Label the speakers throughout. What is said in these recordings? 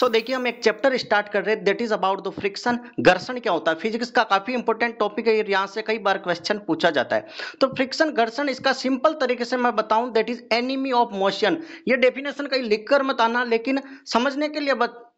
Speaker 1: सो देखिए हम एक चैप्टर स्टार्ट कर रहे हैं that is about the friction घर्षण क्या होता है फिजिक्स का काफी इंपॉर्टेंट टॉपिक है यहाँ से कई बार क्वेश्चन पूछा जाता है तो फ्रिक्शन घर्षण इसका सिंपल तरीके से मैं बताऊं that is enemy of motion ये डेफिनेशन कहीं लिखकर मत आना लेकिन समझने के लिए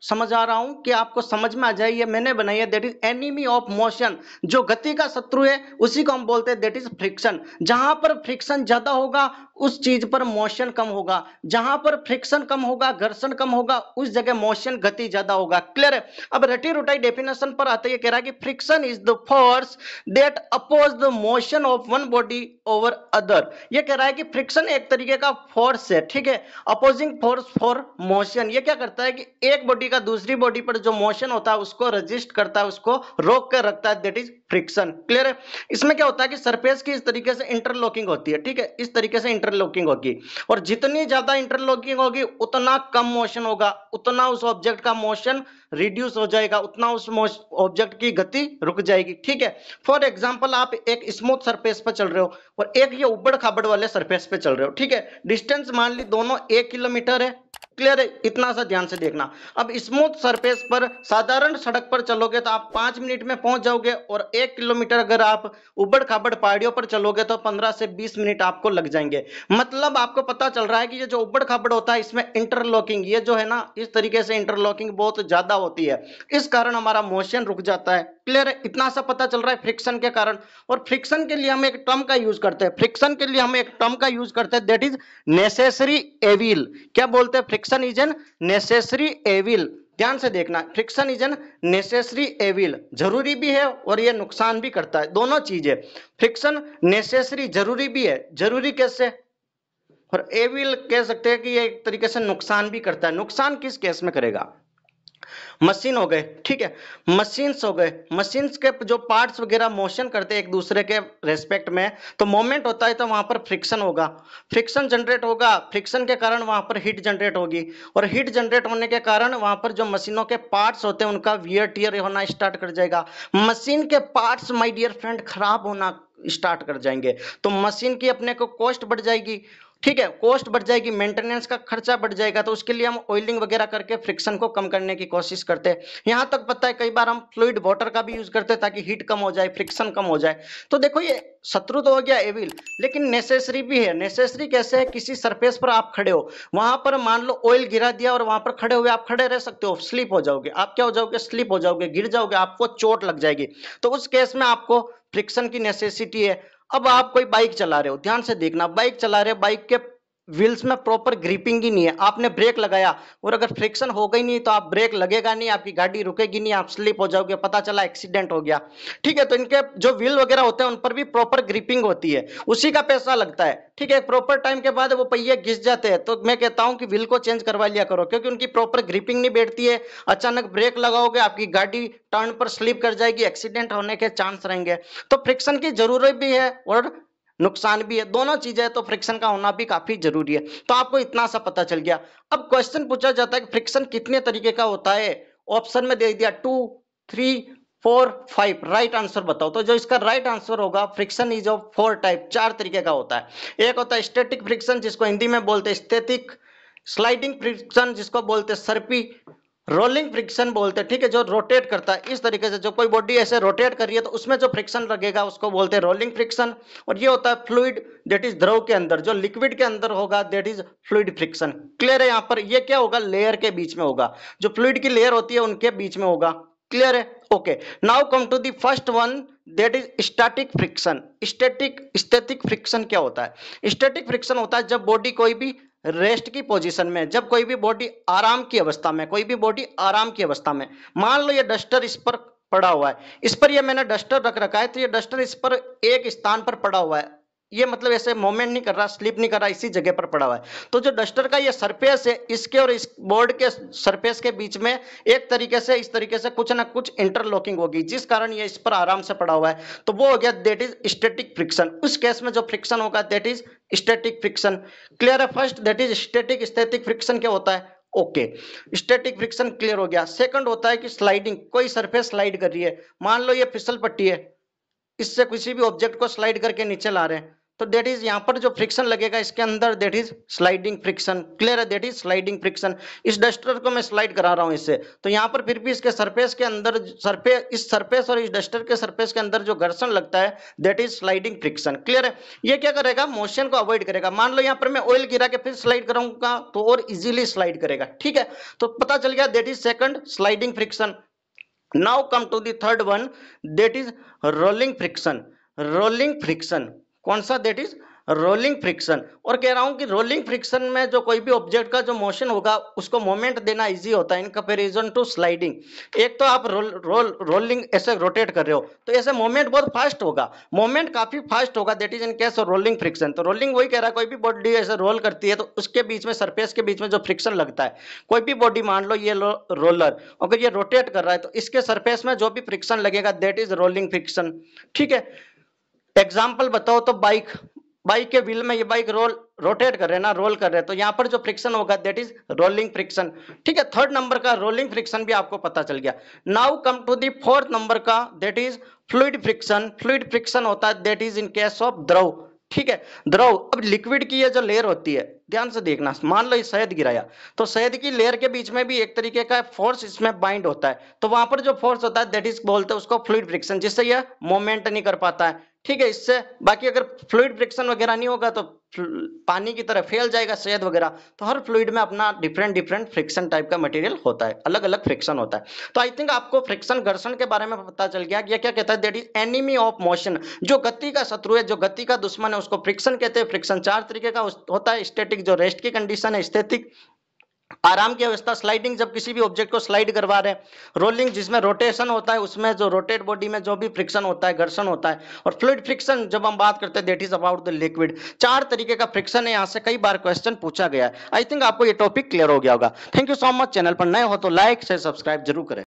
Speaker 1: समझ आ रहा हूं कि आपको समझ में आ जाए ये मैंने बनाई है that is enemy of motion जो गति का शत्रु है उसी को हम बोलते हैं दैट इज फ्रिक्शन जहां पर फ्रिक्शन ज्यादा होगा उस चीज पर मोशन कम होगा जहां पर फ्रिक्शन कम होगा घर्षण कम होगा उस जगह मोशन गति ज्यादा होगा क्लियर है अब रटी रुटाई डेफिनेशन पर आते ये कह रहा है कि friction is the force that oppose the motion of one body over other ये कह रहा है कि फ्रिक्शन एक तरीके का फोर्स है ठीक है अपोजिंग फोर्स फॉर मोशन ये क्या करता है कि एक बॉडी बॉडी का दूसरी बॉडी पर जो मोशन होता है उसको रजिस्ट करता है उसको रोक कर रखता है दैट इज फ्रिक्शन क्लियर है इसमें क्या होता है कि सरफेस की इस तरीके से इंटरलॉकिंग होती है ठीक है इस तरीके से इंटरलॉकिंग होगी और जितनी ज्यादा इंटरलॉकिंग होगी उतना कम मोशन होगा उतना उस ऑब्जेक्ट का मोशन रिड्यूस हो जाएगा उतना उस ऑब्जेक्ट की गति रुक जाएगी ठीक है फॉर एग्जाम्पल आप एक स्मूथ सरफेस पर चल रहे हो और एक ये उबड़ खाबड़ वाले सरफेस पे चल रहे हो ठीक है डिस्टेंस मान ली दोनों एक किलोमीटर है क्लियर है इतना सा ध्यान से देखना अब स्मूथ सरफेस पर साधारण सड़क पर चलोगे तो आप पांच मिनट में पहुंच जाओगे और एक किलोमीटर अगर आप उबड़ खाबड़ पहाड़ियों पर चलोगे तो पंद्रह से बीस मिनट आपको लग जाएंगे मतलब आपको पता चल रहा है कि ये जो उबड़ खाबड़ होता है इसमें इंटरलॉकिंग ये जो है ना इस तरीके से इंटरलॉकिंग बहुत ज्यादा होती है इस कारण हमारा मोशन रुक जाता है क्लियर है इतना सा पता चल रहा है फ्रिक्शन के कारण और फ्रिक्शन के लिए हम एक टर्म का यूज करते हैं फ्रिक्शन के लिए हम एक टर्म का यूज करते हैं दैट इज नेसेसरी एविल क्या बोलते हैं friction is an necessary evil ध्यान से देखना friction is an necessary evil जरूरी भी है और ये नुकसान भी करता है दोनों चीजें फ्रिक्शन नेसेसरी जरूरी भी है जरूरी कैसे और एविल कह सकते हैं कि ये एक तरीके से नुकसान भी करता है नुकसान किस केस में करेगा मशीन हो गए ठीक है मशीन्स हो गए मशीन्स के जो पार्ट्स वगैरह मोशन करते हैं एक दूसरे के रेस्पेक्ट में तो मोमेंट होता है तो वहां पर फ्रिक्शन होगा फ्रिक्शन जनरेट होगा फ्रिक्शन के कारण वहां पर हीट जनरेट होगी और हीट जनरेट होने के कारण वहां पर जो मशीनों के पार्ट्स होते हैं उनका वियर टीयर होना स्टार्ट कर जाएगा मशीन के पार्ट्स माई डियर फ्रेंड खराब होना स्टार्ट कर जाएंगे तो मशीन की अपने को कॉस्ट बढ़ जाएगी ठीक है कॉस्ट बढ़ जाएगी मेंटेनेंस का खर्चा बढ़ जाएगा तो उसके लिए हम ऑयलिंग वगैरह करके फ्रिक्शन को कम करने की कोशिश करते हैं यहाँ तक पता है कई बार हम फ्लूड वॉटर का भी यूज करते हैं ताकि हीट कम हो जाए फ्रिक्शन कम हो जाए तो देखो ये शत्रु तो हो गया एविल लेकिन नेसेसरी भी है नेसेसरी कैसे है किसी सरफेस पर आप खड़े हो वहां पर मान लो ऑयल गिरा दिया और वहां पर खड़े हुए आप खड़े रह सकते हो स्लिप हो जाओगे आप क्या हो जाओगे स्लिप हो जाओगे गिर जाओगे आपको चोट लग जाएगी तो उस केस में आपको फ्रिक्शन की नेसेसिटी है अब आप कोई बाइक चला रहे हो ध्यान से देखना बाइक चला रहे बाइक के व्हील्स में प्रॉपर ग्रिपिंग ही नहीं है आपने ब्रेक लगाया और अगर फ्रिक्शन हो गई नहीं तो आप ब्रेक लगेगा नहीं आपकी गाड़ी रुकेगी नहीं आप स्लिप हो जाओगे पता चला एक्सीडेंट हो गया ठीक है तो इनके जो व्हील वगैरह होते हैं उन पर भी प्रॉपर ग्रिपिंग होती है उसी का पैसा लगता है ठीक है प्रॉपर टाइम के बाद वो पहिए घिस जाते हैं तो मैं कहता हूँ कि व्हील को चेंज करवा लिया करो क्योंकि उनकी प्रॉपर ग्रिपिंग नहीं बैठती है अचानक ब्रेक लगाओगे आपकी गाड़ी टर्न पर स्लिप कर जाएगी एक्सीडेंट होने के चांस रहेंगे तो फ्रिक्शन की जरूरत भी है और नुकसान भी है दोनों चीजें तो फ्रिक्शन का होना भी काफी जरूरी है तो आपको इतना सा पता चल गया अब क्वेश्चन पूछा जाता है कि फ्रिक्शन कितने तरीके का होता है ऑप्शन में दे दिया two three four five right answer बताओ तो जो इसका राइट आंसर होगा friction is of four type चार तरीके का होता है एक होता है स्टेटिक फ्रिक्शन जिसको हिंदी में बोलते हैं स्टेटिक स्लाइडिंग फ्रिक्शन जिसको बोलते हैं सर्पी रोलिंग फ्रिक्शन बोलते हैं ठीक है जो रोटेट करता है इस तरीके से जो कोई बॉडी ऐसे रोटेट कर रही है तो उसमें जो फ्रिक्शन लगेगा उसको बोलते हैं रोलिंग फ्रिक्शन और ये होता है फ्लूड दैट इज द्रव के अंदर जो लिक्विड के अंदर होगा that is fluid friction clear है यहाँ पर ये क्या होगा लेयर के बीच में होगा जो फ्लूड की लेयर होती है उनके बीच में होगा क्लियर है okay now come to the first one that is static friction static static friction क्या होता है स्टैटिक फ्रिक्शन होता है जब बॉडी कोई भी रेस्ट की पोजीशन में जब कोई भी बॉडी आराम की अवस्था में कोई भी बॉडी आराम की अवस्था में मान लो ये डस्टर इस पर पड़ा हुआ है इस पर ये मैंने डस्टर रख रखा है तो ये डस्टर इस पर एक स्थान पर पड़ा हुआ है ये मतलब ऐसे मोमेंट नहीं कर रहा स्लिप नहीं कर रहा इसी जगह पर पड़ा हुआ है तो जो डस्टर का ये सरफेस है इसके और इस बोर्ड के सरफेस के बीच में एक तरीके से इस तरीके से कुछ ना कुछ इंटरलॉकिंग होगी जिस कारण ये इस पर आराम से पड़ा हुआ है तो वो हो गया देट इज स्टेटिक फ्रिक्शन उस केस में जो फ्रिक्शन होगा that is static friction clear है first that is static static friction क्या होता है ओके स्टैटिक फ्रिक्शन क्लियर हो गया सेकंड होता है कि स्लाइडिंग कोई सरफेस स्लाइड कर रही है मान लो ये फिसल पट्टी है इससे किसी भी ऑब्जेक्ट को स्लाइड करके नीचे ला रहे हैं तो देट इज यहाँ पर जो फ्रिक्शन लगेगा इसके अंदर that is sliding friction clear है देट इज स्लाइडिंग फ्रिक्शन इस डस्टर को मैं स्लाइड करा रहा हूँ इससे तो यहाँ पर फिर भी इसके सरफेस के अंदर सरफे इस सरफेस और इस डस्टर के सरफेस के अंदर जो घर्षण लगता है that is sliding friction clear है ये क्या करेगा मोशन को अवॉइड करेगा मान लो यहाँ पर मैं ऑयल गिरा के फिर स्लाइड कराऊंगा तो और इजिली स्लाइड करेगा ठीक है तो पता चल गया that is second sliding friction now come to third one that is rolling friction rolling friction कौन सा देट इज रोलिंग फ्रिक्शन और कह रहा हूं कि रोलिंग फ्रिक्शन में जो कोई भी ऑब्जेक्ट का जो मोशन होगा उसको मोमेंट देना इजी होता है इन कंपेरिजन टू स्लाइडिंग एक तो आप रोल रोल रोलिंग ऐसे रोटेट कर रहे हो तो ऐसे मोमेंट बहुत फास्ट होगा मोमेंट काफी फास्ट होगा that is in case of rolling friction तो रोलिंग वही कह रहा है कोई भी बॉडी ऐसे रोल करती है तो उसके बीच में सरफेस के बीच में जो फ्रिक्शन लगता है कोई भी बॉडी मान लो ये रोलर अगर ये रोटेट कर रहा है तो इसके सरफेस में जो भी फ्रिक्शन लगेगा देट इज रोलिंग फ्रिक्शन ठीक है एग्जाम्पल बताओ तो बाइक बाइक के व्हील में ये बाइक रोल रोटेट कर रहे ना रोल कर रहे तो यहाँ पर जो फ्रिक्शन होगा दैट इज रोलिंग फ्रिक्शन ठीक है थर्ड नंबर का रोलिंग फ्रिक्शन भी आपको पता चल गया now come to the fourth number का that is fluid friction fluid friction होता है that is in case of द्रव ठीक है द्रव अब लिक्विड की ये जो लेयर होती है ध्यान से देखना मान लो ये शहद गिराया तो शहद की लेयर के बीच में भी एक तरीके का फोर्स इसमें बाइंड होता है तो वहां पर जो फोर्स होता है दैट इज बोलते हैं उसको फ्लूड फ्रिक्शन जिससे यह मोमेंट नहीं कर पाता है ठीक है इससे बाकी अगर फ्लूड फ्रिक्शन वगैरह नहीं होगा तो पानी की तरह फैल जाएगा शहद वगैरह तो हर फ्लूड में अपना डिफरेंट डिफरेंट फ्रिक्शन टाइप का मटेरियल होता है अलग अलग फ्रिक्शन होता है तो आई थिंक आपको फ्रिक्शन घर्षण के बारे में पता चल गया कि यह क्या कहता है that is enemy of motion जो गति का शत्रु है जो गति का दुश्मन है उसको फ्रिक्शन कहते हैं फ्रिक्शन चार तरीके का होता है स्टेटिक जो रेस्ट की कंडीशन है स्टेटिक आराम की अवस्था स्लाइडिंग जब किसी भी ऑब्जेक्ट को स्लाइड करवा रहे हैं रोलिंग जिसमें रोटेशन होता है उसमें जो रोटेट बॉडी में जो भी फ्रिक्शन होता है घर्षण होता है और फ्लूड फ्रिक्शन जब हम बात करते हैं that is about the liquid चार तरीके का फ्रिक्शन है यहाँ से कई बार क्वेश्चन पूछा गया है आई थिंक आपको ये टॉपिक क्लियर हो गया होगा thank you so much channel पर नए हो तो लाइक से सब्सक्राइब जरूर करें